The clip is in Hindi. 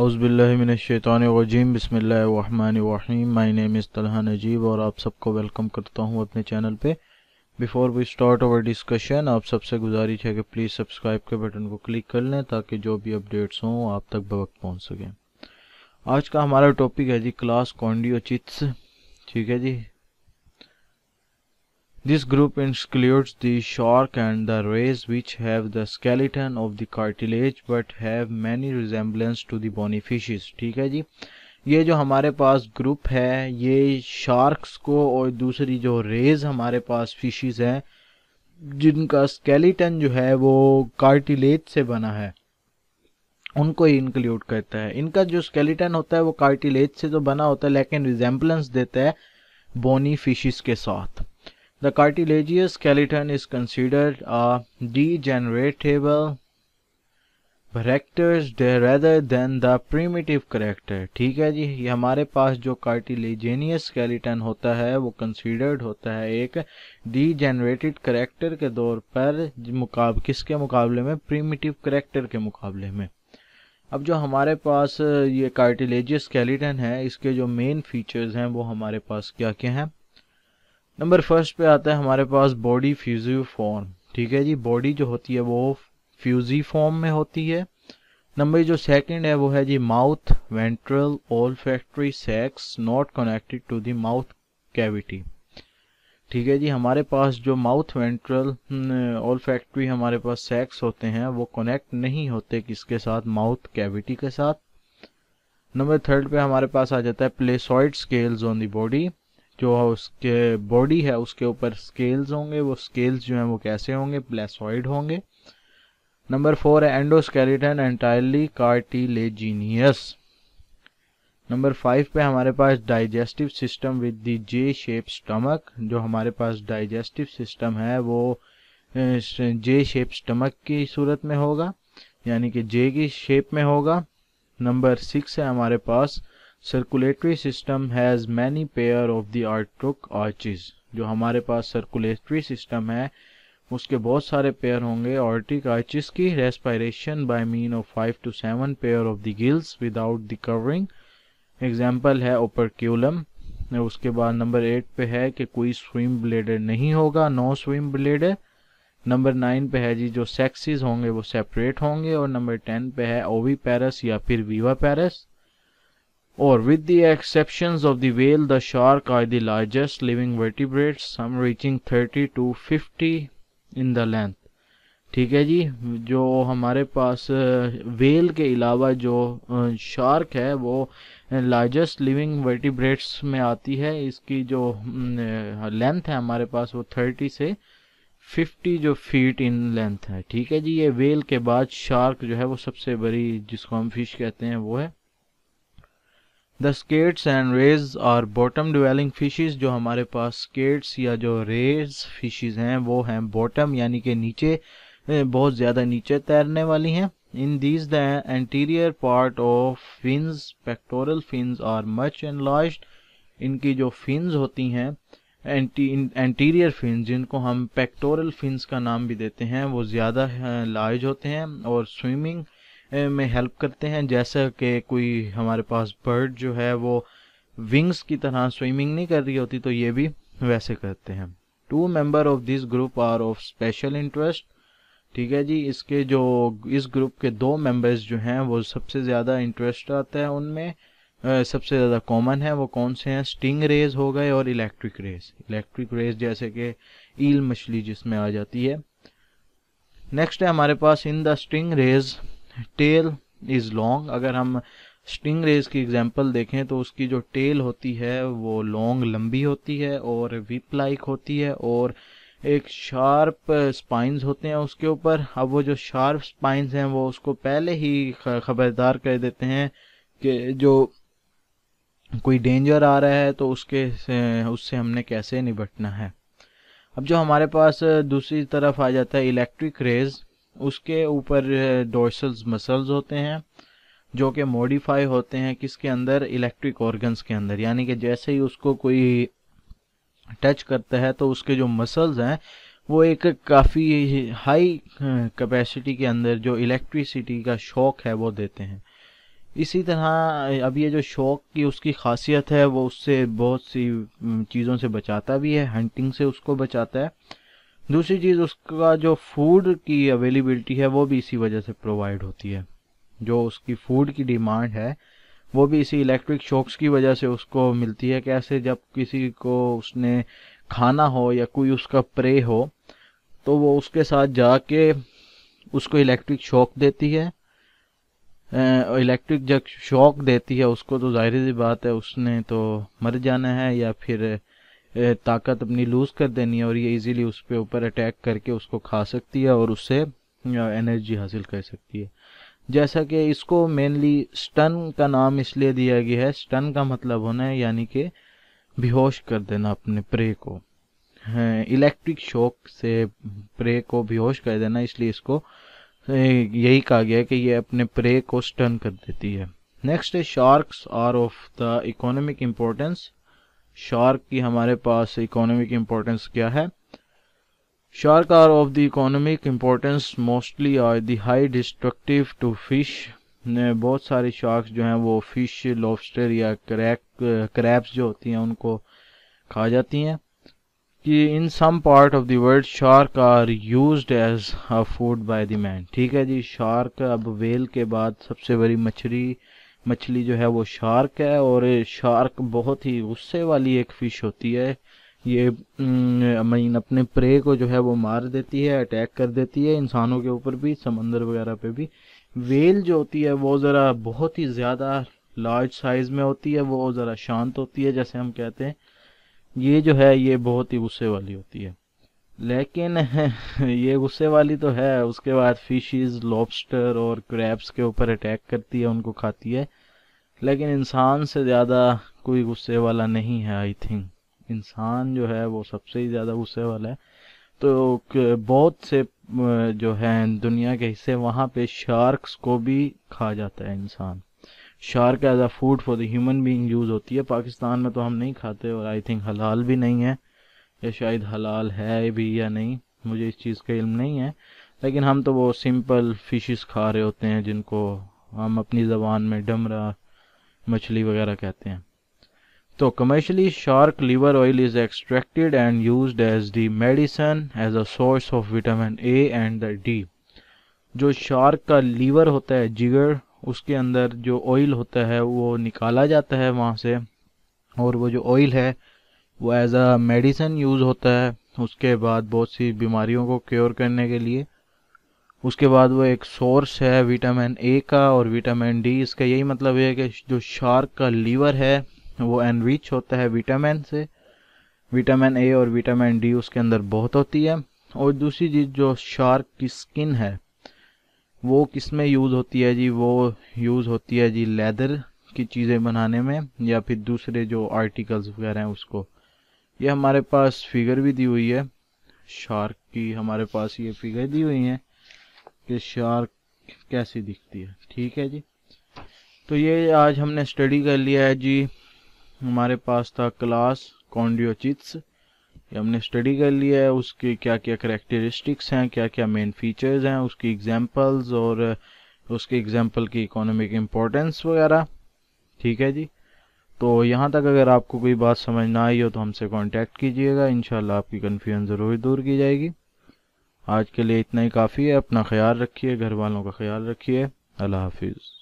अउज़बिल्लिमिनशैतानरजीम बसमीम माई नेम इस तलह नजीब और आप सबको वेलकम करता हूँ अपने चैनल पे before we start our discussion आप सबसे गुजारिश है कि प्लीज़ सब्सक्राइब के बटन को क्लिक कर लें ताकि जो भी अपडेट्स हों आप तक बवक पहुँच सकें आज का हमारा टॉपिक है जी क्लास कॉन्डियो चिट्स ठीक है जी This group includes the shark and the rays which have the skeleton of the cartilage but have many resemblance to the bony fishes ठीक है जी ये जो हमारे पास ग्रुप है ये शार्क्स को और दूसरी जो रेज हमारे पास फिशेस हैं जिनका स्केलेटन जो है वो कार्टिलेज से बना है उनको ही इंक्लूड करता है इनका जो स्केलेटन होता है वो कार्टिलेज से तो बना होता है लेकिन रिजेम्बलेंस देता है बोनी फिशेस के साथ The cartilaginous skeleton is considered a degeneratable characters rather than the primitive character ठीक है जी ये हमारे पास जो cartilaginous skeleton होता है वो considered होता है एक degenerated character के दौर पर मुकाब किसके मुकाबले में primitive character के मुकाबले में अब जो हमारे पास ये cartilaginous skeleton है इसके जो main features हैं वो हमारे पास क्या क्या हैं नंबर फर्स्ट पे आता है हमारे पास बॉडी फ्यूजी फॉर्म ठीक है जी बॉडी जो होती है वो फ्यूजी फॉर्म में होती है नंबर जो सेकंड है वो है जी mouth ventral olfactory sacs not connected to the mouth cavity ठीक है जी हमारे पास जो माउथ वेंट्रल ओल फैक्ट्री हमारे पास सेक्स होते हैं वो कनेक्ट नहीं होते किसके साथ माउथ कैविटी के साथ नंबर थर्ड पे हमारे पास आ जाता है placoid scales on the body जो उसके बॉडी है उसके ऊपर स्केल्स होंगे वो स्केल्स जो हैं वो कैसे होंगे प्लेसॉइड होंगे नंबर फोर है endoskeleton entirely cartilaginous number five पे हमारे पास digestive system with the J shape stomach जो हमारे पास डाइजेस्टिव सिस्टम है वो जे शेप स्टमक की सूरत में होगा यानी कि जे की शेप में होगा नंबर सिक्स है हमारे पास circulatory system has many pair of the aortic arches जो हमारे पास सर्कुलेटरी सिस्टम है उसके बहुत सारे पेयर होंगे ऑर्टिक आर्चिस की respiration by mean of five to seven pair of the gills without the covering example है ओपरक्यूलम उसके बाद नंबर एट पे है कि कोई स्विम ब्लेडेड नहीं होगा no swim bladder number nine पे है जी जो सेक्सीज होंगे वो सेपरेट होंगे और नंबर टेन पे है ओवी पैरस या फिर viviparous or with the exceptions of the whale, the shark are the largest living vertebrates, some reaching 30 to 50 in the length. ठीक है जी जो हमारे पास वेल के अलावा जो शार्क है वो लार्जेस्ट लिविंग वर्टिब्रेट्स में आती है इसकी जो लेंथ है हमारे पास वो 30 से 50 जो फीट इन लेंथ है ठीक है जी ये वेल के बाद शार्क जो है वो सबसे बड़ी जिसको हम फिश कहते हैं वो है द स्केट्स एंड रेज और बॉटम डिवेलिंग फिशेज जो हमारे पास स्केट्स या जो रेज फिशेज हैं वो हैं बॉटम यानी कि नीचे बहुत ज़्यादा नीचे तैरने वाली हैं in these the anterior part of fins pectoral fins और मच एंड लॉस्ट इनकी जो फिन्स होती हैं एंटीरियर फिन जिनको हम पेक्टोरल फिन्स का नाम भी देते हैं वो ज़्यादा लार्ज होते हैं और स्विमिंग में हेल्प करते हैं जैसे कि कोई हमारे पास बर्ड जो है वो विंग्स की तरह स्विमिंग नहीं कर रही होती तो ये भी वैसे करते हैं two member of this group are of special interest ठीक है जी इसके जो इस ग्रुप के दो मेंबर्स जो हैं वो सबसे ज़्यादा इंटरेस्ट आता है उनमें सबसे ज़्यादा कॉमन है वो कौन से हैं स्टिंग रेज हो गए और इलेक्ट्रिक रेज इलेक्ट्रिक रेज जैसे कि ईल मछली जिसमें आ जाती है नेक्स्ट है हमारे पास in the stingray's tail is long अगर हम स्टिंग रेज की एग्जांपल देखें तो उसकी जो टेल होती है वो लॉन्ग लंबी होती है और विप लाइक होती है और एक शार्प स्पाइंस होते हैं उसके ऊपर अब वो जो शार्प स्पाइंस हैं वो उसको पहले ही खबरदार कर देते हैं कि जो कोई डेंजर आ रहा है तो उसके उससे हमने कैसे निपटना है अब जो हमारे पास दूसरी तरफ आ जाता है इलेक्ट्रिक रेज़ उसके ऊपर जो है डोर्सल्स मसल्स होते हैं जो कि मॉडिफाई होते हैं किसके अंदर इलेक्ट्रिक ऑर्गन्स के अंदर यानी कि जैसे ही उसको कोई टच करता है तो उसके जो मसल्स हैं वो एक काफ़ी हाई कैपेसिटी के अंदर जो इलेक्ट्रिसिटी का शौक है वो देते हैं इसी तरह अब ये जो शौक की उसकी खासियत है वो उससे बहुत सी चीज़ों से बचाता भी है हंटिंग से उसको बचाता है दूसरी चीज़ उसका जो फूड की अवेलेबिलिटी है वो भी इसी वजह से प्रोवाइड होती है जो उसकी फूड की डिमांड है वो भी इसी इलेक्ट्रिक शॉक्स की वजह से उसको मिलती है कैसे जब किसी को उसने खाना हो या कोई उसका प्रे हो तो वो उसके साथ जाके उसको इलेक्ट्रिक शॉक देती है इलेक्ट्रिक जब शॉक देती है उसको तो जाहिर सी बात है उसने तो मर जाना है या फिर ताकत अपनी लूज़ कर देनी है और ये इजीली उस पे ऊपर अटैक करके उसको खा सकती है और उससे एनर्जी हासिल कर सकती है जैसा कि इसको मेनली स्टन का नाम इसलिए दिया गया है स्टन का मतलब होना है यानी कि बेहोश कर देना अपने प्रे को इलेक्ट्रिक शॉक से प्रे को बेहोश कर देना इसलिए इसको यही कहा गया कि ये अपने प्रे को स्टन कर देती है नेक्स्ट है sharks are of the economic importance shark की हमारे पास इकोनॉमिक इम्पोर्टेंस क्या है shark are of the economic importance mostly are the high destructive to fish ने बहुत सारे शार्क जो हैं वो फिश लॉबस्टर या क्रैक क्रैप्स जो होती हैं उनको खा जाती हैं कि in some part of the world shark are used as a food by the man ठीक है जी शार्क अब वेल के बाद सबसे बड़ी मछली मछली जो है वो शार्क है और शार्क बहुत ही गुस्से वाली एक फ़िश होती है ये मीन अपने प्रे को जो है वो मार देती है अटैक कर देती है इंसानों के ऊपर भी समंदर वगैरह पे भी वेल जो होती है वो ज़रा बहुत ही ज़्यादा लार्ज साइज़ में होती है वो ज़रा शांत होती है जैसे हम कहते हैं ये जो है ये बहुत ही गुस्से वाली होती है लेकिन ये गुस्से वाली तो है उसके बाद फिशेस लॉबस्टर और क्रैब्स के ऊपर अटैक करती है उनको खाती है लेकिन इंसान से ज़्यादा कोई गुस्से वाला नहीं है आई थिंक इंसान जो है वो सबसे ही ज़्यादा गुस्से वाला है तो बहुत से जो है दुनिया के हिस्से वहाँ पे शार्क्स को भी खा जाता है इंसान shark as a food for the human being use होती है पाकिस्तान में तो हम नहीं खाते और आई थिंक हलाल भी नहीं है या शायद हलाल है भी या नहीं मुझे इस चीज़ का इल्म नहीं है लेकिन हम तो वो सिंपल फिशेस खा रहे होते हैं जिनको हम अपनी ज़बान में डमरा मछली वगैरह कहते हैं तो commercially shark liver oil is extracted and use as the medicine as a source of vitamin A and the D जो शार्क का लीवर होता है जिगर उसके अंदर जो ऑयल होता है वो निकाला जाता है वहाँ से और वो जो ऑयल है वो एज अ मेडिसन यूज़ होता है उसके बाद बहुत सी बीमारियों को क्योर करने के लिए उसके बाद वो एक सोर्स है विटामिन ए का और विटामिन डी इसका यही मतलब है कि जो शार्क का लीवर है वो एनरिच होता है विटामिन से विटामिन ए और विटामिन डी उसके अंदर बहुत होती है और दूसरी चीज़ जो शार्क की स्किन है वो किस में यूज़ होती है जी वो यूज़ होती है जी लेदर की चीज़ें बनाने में या फिर दूसरे जो आर्टिकल्स वगैरह हैं उसको ये हमारे पास फिगर भी दी हुई है शार्क की हमारे पास ये फिगर दी हुई है कि शार्क कैसी दिखती है ठीक है जी तो ये आज हमने स्टडी कर लिया है जी हमारे पास था क्लास कॉन्डियोचिट्स ये हमने स्टडी कर लिया है उसके क्या क्या करेक्टरिस्टिक्स हैं क्या क्या मेन फीचर्स हैं उसकी एग्जांपल्स और उसके एग्जांपल की इकोनॉमिक इम्पोर्टेंस वगैरह ठीक है जी तो यहाँ तक अगर आपको कोई बात समझ ना आई हो तो हमसे कांटेक्ट कीजिएगा इन आपकी कन्फ्यूजन ज़रूर दूर की जाएगी आज के लिए इतना ही काफ़ी है अपना ख्याल रखिए घर वालों का ख्याल रखिए अल्लाह हाफिज़